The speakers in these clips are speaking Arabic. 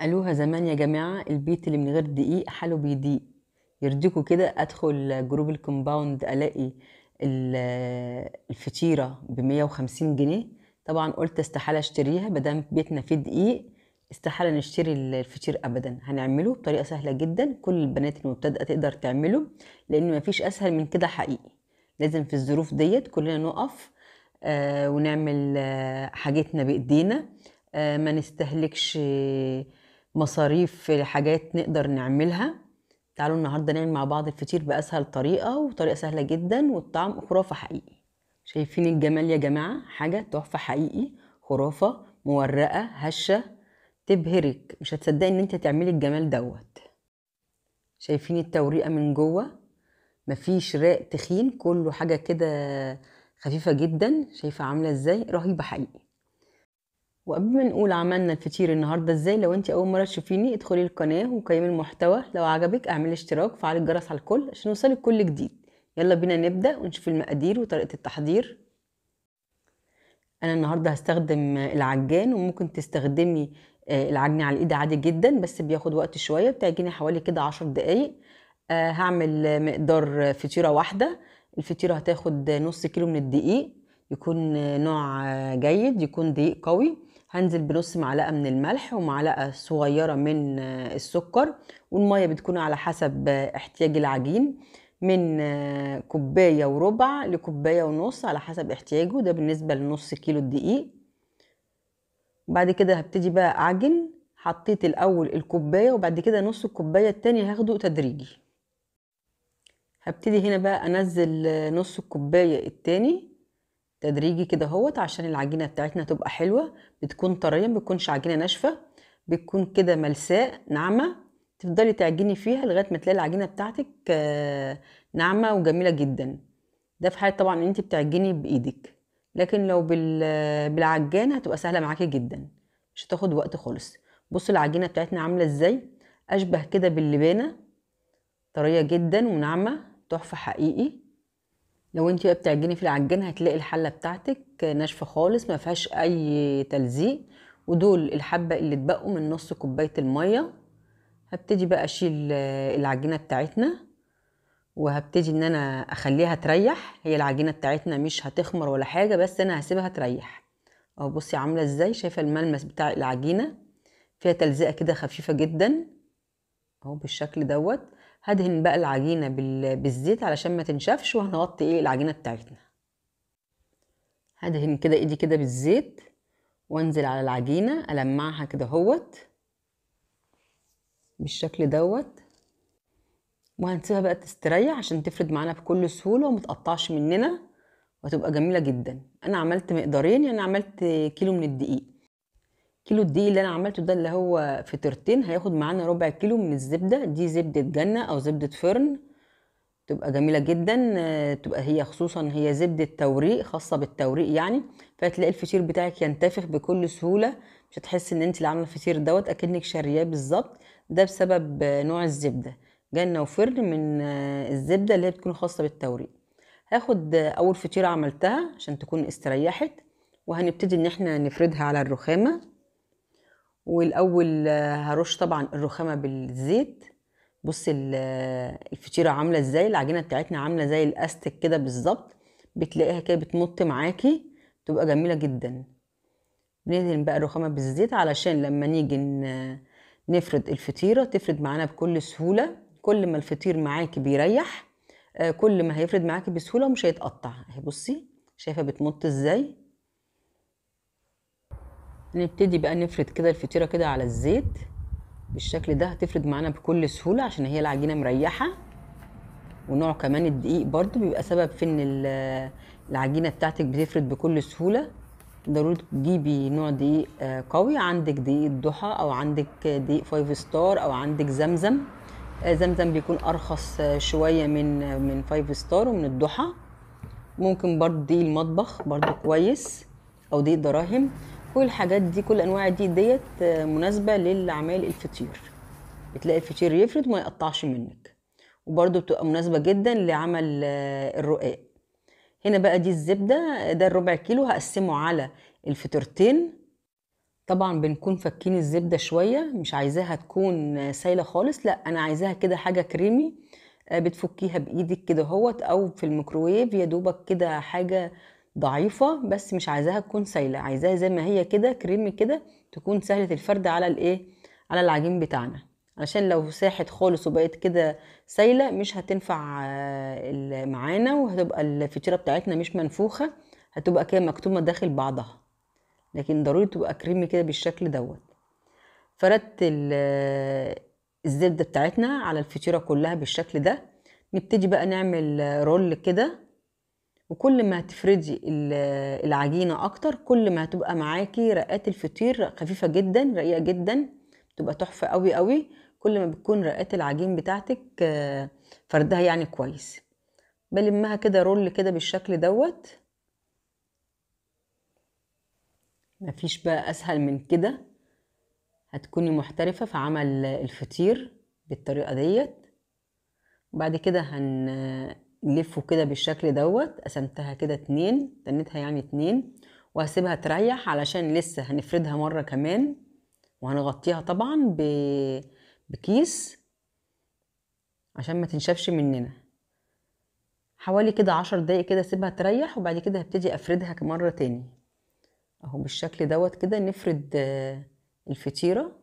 قالوها زمان يا جماعة البيت اللي من غير دقيق حاله بيضيق يرضيكوا كده أدخل جروب الكومباوند ألاقي الفطيرة ب 150 جنيه طبعا قلت استحالة اشتريها مدام بيتنا فيه دقيق استحالة نشتري الفطير أبدا هنعمله بطريقة سهلة جدا كل البنات المبتدئة تقدر تعمله لأن مفيش أسهل من كده حقيقي لازم في الظروف ديت كلنا نقف آه ونعمل آه حاجتنا بإيدينا آه ما نستهلكش آه مصاريف لحاجات نقدر نعملها تعالوا النهارده نعمل مع بعض الفطير باسهل طريقه وطريقه سهله جدا والطعم خرافه حقيقي شايفين الجمال يا جماعه حاجه تحفه حقيقي خرافه مورقه هشه تبهرك مش هتصدقي ان انت تعملي الجمال دوت شايفين التوريقه من جوه مفيش راق تخين كله حاجه كده خفيفه جدا شايفه عامله ازاي رهيبه حقيقي وقبل ما نقول عملنا الفطير النهارده ازاي لو انت اول مره تشوفيني ادخلي القناه وقيمي المحتوى لو عجبك اعملي اشتراك فعل الجرس على الكل عشان يوصلك كل جديد يلا بينا نبدا ونشوف المقادير وطريقه التحضير انا النهارده هستخدم العجان وممكن تستخدمي آه، العجن على الايد عادي جدا بس بياخد وقت شويه بتعجني حوالي كده عشر دقايق آه، هعمل مقدار فطيره واحده الفطيره هتاخد نص كيلو من الدقيق يكون نوع جيد يكون دقيق قوي هنزل بنص معلقه من الملح ومعلقه صغيره من آه، السكر والميه بتكون على حسب آه، احتياج العجين من آه، كوبايه وربع لكوبايه ونص على حسب احتياجه ده بالنسبه لنص كيلو الدقيق بعد كده هبتدي بقى اعجن حطيت الاول الكوبايه وبعد كده نص الكوبايه الثانيه هاخده تدريجي هبتدي هنا بقى انزل نص الكوبايه التاني تدريجي كده هوت عشان العجينه بتاعتنا تبقى حلوه بتكون طريه بتكونش عجينه ناشفه بتكون كده ملساء ناعمه تفضلي تعجني فيها لغايه ما تلاقي العجينه بتاعتك آه، ناعمه وجميله جدا ده في حاله طبعا ان انت بتعجني بايدك لكن لو آه، بالعجان هتبقى سهله معاكي جدا مش هتاخد وقت خالص بصوا العجينه بتاعتنا عامله ازاي اشبه كده باللبانه طريه جدا وناعمه تحفه حقيقي لو انت بقى بتعجني في العجان هتلاقي الحله بتاعتك ناشفه خالص ما فيهاش اي تلزيق ودول الحبه اللي اتبقوا من نص كوبايه الميه هبتدي بقى اشيل آه، العجينه بتاعتنا وهبتدي ان انا اخليها تريح هي العجينه بتاعتنا مش هتخمر ولا حاجه بس انا هسيبها تريح اهو بصي عامله ازاي شايفه الملمس بتاع العجينه فيها تلزيقه كده خفيفه جدا اهو بالشكل دوت هدهن بقى العجينة بالزيت علشان ما تنشفش وهنغطي ايه العجينة بتاعتنا هدهن كده ايدي كده بالزيت وانزل على العجينة ألمعها كده هوت بالشكل دوت وهنسيبها بقى تستريح عشان تفرد معانا بكل سهولة ومتقطعش مننا وتبقى جميلة جدا أنا عملت مقدارين يعني عملت كيلو من الدقيق كيلو الدقيق اللي انا عملته ده اللي هو فطرتين هياخد معانا ربع كيلو من الزبده دي زبده جنه او زبده فرن تبقى جميله جدا آه، تبقى هي خصوصا هي زبده توريق خاصه بالتوريق يعني فهتلاقي الفطير بتاعك ينتفخ بكل سهوله مش هتحس ان انت اللي عامله الفطير دوت اكنك شارياه بالظبط ده بسبب آه، نوع الزبده جنه وفرن من آه، الزبده اللي هي بتكون خاصه بالتوريق هاخد اول فطيره عملتها عشان تكون استريحت وهنبتدي ان احنا نفردها على الرخامه والاول هرش طبعا الرخامه بالزيت بص الفطيره عامله ازاي العجينه بتاعتنا عامله زي الاستك كده بالظبط بتلاقيها كده بتمط معاكي تبقى جميله جدا بندهن بقى الرخامه بالزيت علشان لما نيجي نفرد الفطيره تفرد معانا بكل سهوله كل ما الفطير معاكي بيريح آه، كل ما هيفرد معاكي بسهوله ومش هيتقطع اهي بصي شايفه بتمط ازاي نبتدي بقى نفرد كده الفطيرة كده على الزيت بالشكل ده هتفرد معانا بكل سهولة عشان هي العجينة مريحة ونوع كمان الدقيق برضو بيبقى سبب في ان العجينة بتاعتك بتفرد بكل سهولة ضروري تجيبي نوع دقيق آه، قوي عندك دقيق الضحى او عندك دقيق فايف ستار او عندك زمزم آه، زمزم بيكون ارخص آه، شويه من من فايف ستار ومن الضحى ممكن برضو دقيق المطبخ برضو كويس او دقيق دراهم كل الحاجات دي كل انواع دي ديت آه، مناسبه للعمال الفطير بتلاقي الفطير يفرد وما يقطعش منك وبرده بتبقى مناسبه جدا لعمل آه، الرقاق هنا بقى دي الزبده ده الربع كيلو هقسمه على الفطيرتين طبعا بنكون فكين الزبدة شوية مش عايزاها تكون آه، سايلة خالص لا أنا عايزاها كده حاجة كريمي بتفكيها بإيدك كده هوت أو في الميكروويف يا دوبك كده حاجة ضعيفة بس مش عايزاها تكون سايلة عايزاها زي ما هي كده كريم كده تكون سهلة الفرد على الايه على العجين بتاعنا علشان لو ساحت خالص وبقت كده سايلة مش هتنفع آه، معانا وهتبقى الفتيرة بتاعتنا مش منفوخة هتبقى كده مكتومة داخل بعضها لكن ضروري تبقى كريمي كده بالشكل دوت فردت آه، الزبدة بتاعتنا على الفتيرة كلها بالشكل ده نبتدي بقى نعمل آه، رول كده وكل ما تفردي العجينة أكتر كل ما هتبقى معاكي رقات الفطير خفيفة جدا رقيقة جدا بتبقى تحفة قوي قوي كل ما بتكون رقات العجين بتاعتك آه، فردها يعني كويس بلمها كده رول كده بالشكل دوت مفيش بقى أسهل من كده هتكوني محترفة في عمل الفطير بالطريقة ديت بعد كده هن نلفه كده بالشكل دوت قسمتها كده اتنين تنتها يعني اتنين وهسيبها تريح علشان لسه هنفردها مرة كمان وهنغطيها طبعا ب... بكيس عشان ما تنشفش مننا حوالي كده عشر دقايق كده سيبها تريح وبعد كده هبتدي افردها مرة تاني اهو بالشكل دوت كده نفرد آه، الفطيرة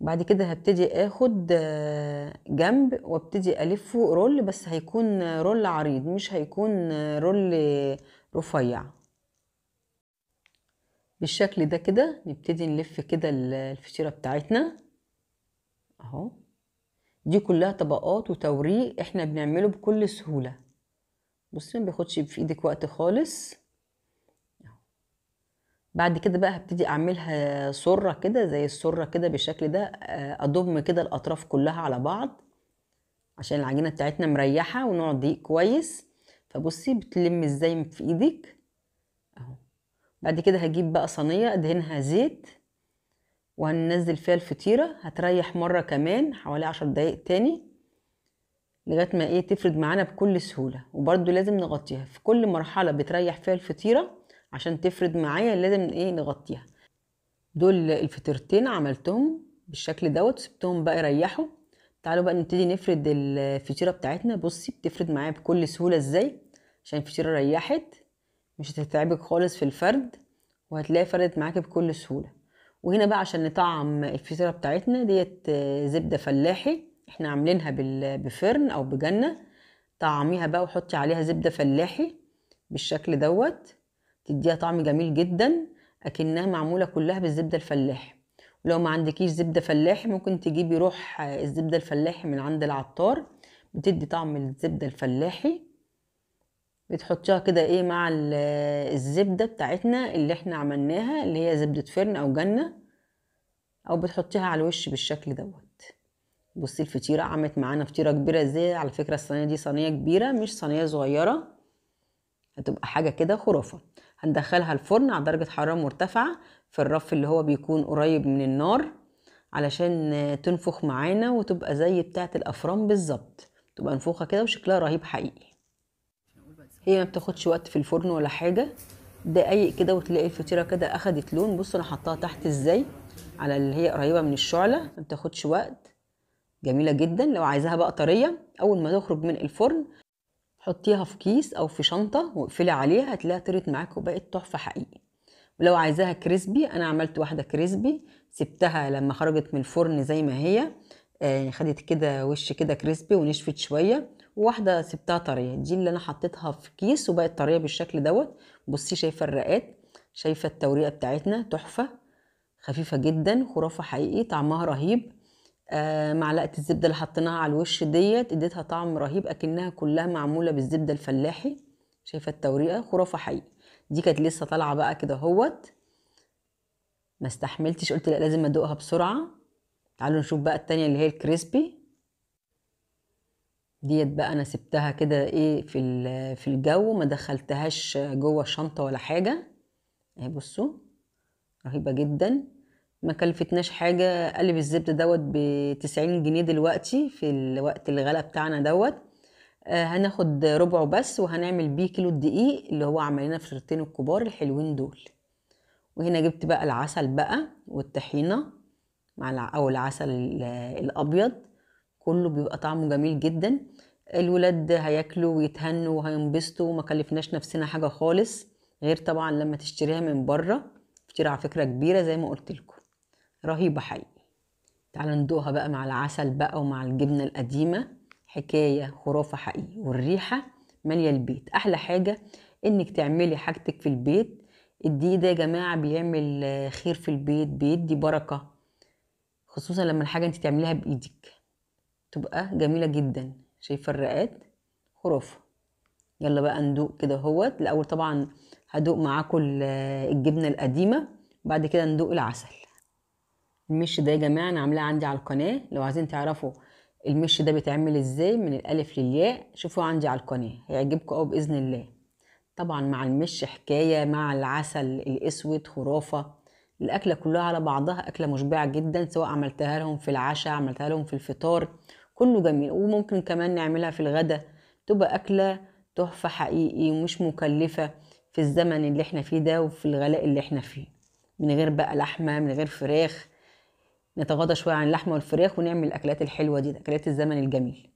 بعد كده هبتدي اخد آه، جنب وابتدي الفه رول بس هيكون رول عريض مش هيكون آه، رول رفيع بالشكل ده كده نبتدي نلف كده الفشيره بتاعتنا اهو دي كلها طبقات وتوريق احنا بنعمله بكل سهوله بصي ما بياخدش في ايدك وقت خالص بعد كده بقى هبتدي اعملها سره كده زي السره كده بالشكل ده آه، اضم كده الاطراف كلها على بعض عشان العجينه بتاعتنا مريحه ونقعد دقيق كويس فبصي بتلم ازاي في ايدك اهو بعد كده هجيب بقى صينيه ادهنها زيت وهننزل فيها الفطيره هتريح مره كمان حوالي عشر دقايق تاني لغايه ما ايه تفرد معانا بكل سهوله وبرده لازم نغطيها في كل مرحله بتريح فيها الفطيره عشان تفرد معايا لازم ايه نغطيها دول الفطيرتين عملتهم بالشكل دوت سبتهم بقى يريحوا تعالوا بقى نبتدي نفرد الفطيره بتاعتنا بصي بتفرد معايا بكل سهوله ازاي عشان الفطيره ريحت مش هتتعبك خالص في الفرد وهتلاقي فردت معاكي بكل سهوله وهنا بقى عشان نطعم الفطيره بتاعتنا ديت زبده فلاحي احنا عاملينها بفرن او بجنه طعميها بقى وحطي عليها زبده فلاحي بالشكل دوت تديها طعم جميل جدا اكنها معموله كلها بالزبده الفلاح ولو ما عندكيش زبده فلاح ممكن تجيبي روح الزبده الفلاح من عند العطار بتدي طعم الزبده الفلاحي بتحطيها كده ايه مع الزبده بتاعتنا اللي احنا عملناها اللي هي زبده فرن او جنه او بتحطيها على الوش بالشكل دوت بصي الفطيره عملت معانا فطيره كبيره ازاي على فكره الصينيه دي صينيه كبيره مش صينيه صغيره هتبقى حاجه كده خرافه هندخلها الفرن على درجة حرارة مرتفعة في الرف اللي هو بيكون قريب من النار علشان تنفخ معانا وتبقى زي بتاعة الأفران بالظبط تبقى منفوخة كده وشكلها رهيب حقيقي هي ما بتاخدش وقت في الفرن ولا حاجة دقايق كده وتلاقي الفطيرة كده أخدت لون بص أنا حطاها تحت إزاي على اللي هي قريبة من الشعلة ما بتاخدش وقت جميلة جدا لو عايزاها بقى طرية أول ما تخرج من الفرن حطيها في كيس او في شنطه واقفلي عليها هتلاقيها طرت معاك وبقت تحفه حقيقي ولو عايزاها كريسبي انا عملت واحده كريسبي سبتها لما خرجت من الفرن زي ما هي آه، يعني خدت كده وش كده كريسبي ونشفت شويه وواحده سبتها طريه دي اللي انا حطيتها في كيس وبقت طريه بالشكل دوت بصي شايفه الرقات شايفه التوريقه بتاعتنا تحفه خفيفه جدا خرافه حقيقي طعمها رهيب آه، معلقه الزبده اللي حطيناها على الوش ديت اديتها طعم رهيب اكنها كلها معموله بالزبده الفلاحي شايفه التوريقه خرافه حقيقي دي كانت لسه طالعه بقى كده اهوت ما استحملتش قلت لا لازم ادوقها بسرعه تعالوا نشوف بقى التانية اللي هي الكريسبي ديت بقى انا سبتها كده ايه في في الجو ما دخلتهاش جوه الشنطه ولا حاجه اهي بصوا رهيبه جدا ما كلفتناش حاجة قلب الزبدة دوت بتسعين جنيه دلوقتي في الوقت الغلا بتاعنا دوت آه، هناخد ربعه بس وهنعمل بيه كيلو الدقيق اللي هو عملنا فطيرتين الكبار الحلوين دول وهنا جبت بقى العسل بقى والطحينة مع او العسل الابيض كله بيبقى طعمه جميل جدا الولاد هياكلوا ويتهنوا وهينبسطوا وما كلفناش نفسنا حاجة خالص غير طبعا لما تشتريها من بره تشتريها على فكرة كبيرة زي ما قلت لكم رهيبة حقيقي تعالوا ندوقها بقى مع العسل بقى ومع الجبنة القديمة حكاية خرافة حقيقي والريحة مالية البيت أحلى حاجة إنك تعملي حاجتك في البيت الدقيق ده يا جماعة بيعمل خير في البيت بيدي بركة خصوصا لما الحاجة انت تعمليها بإيدك تبقى جميلة جدا شايفة الرقات خرافة يلا بقى ندوق كده اهوت الأول طبعا هدوق معاكم الجبنة القديمة بعد كده ندوق العسل المش ده يا جماعه انا عاملاه عندي على القناه لو عايزين تعرفوا المش ده بيتعمل ازاي من الالف للياء شوفوه عندي على القناه هيعجبكم أوي باذن الله طبعا مع المش حكايه مع العسل الاسود خرافه الاكله كلها على بعضها اكله مشبعه جدا سواء عملتها لهم في العشاء عملتها لهم في الفطار كله جميل وممكن كمان نعملها في الغدا تبقى اكله تحفه حقيقي ومش مكلفه في الزمن اللي احنا فيه ده وفي الغلاء اللي احنا فيه من غير بقى لحمه من غير فراخ نتغاضى شويه عن اللحمه والفراخ ونعمل الاكلات الحلوه دي اكلات الزمن الجميل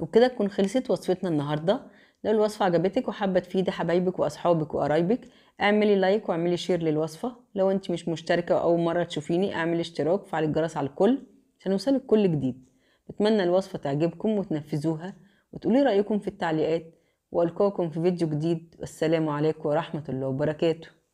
وبكده تكون خلصت وصفتنا النهارده لو الوصفه عجبتك وحابه تفيدي حبايبك واصحابك وقرايبك اعملي لايك واعملي شير للوصفه لو انت مش مشتركه واول مره تشوفيني اعملي اشتراك وفعل الجرس على الكل عشان يوصلك كل جديد بتمنى الوصفه تعجبكم وتنفذوها وتقولي رايكم في التعليقات والقاكم في فيديو جديد والسلام عليكم ورحمه الله وبركاته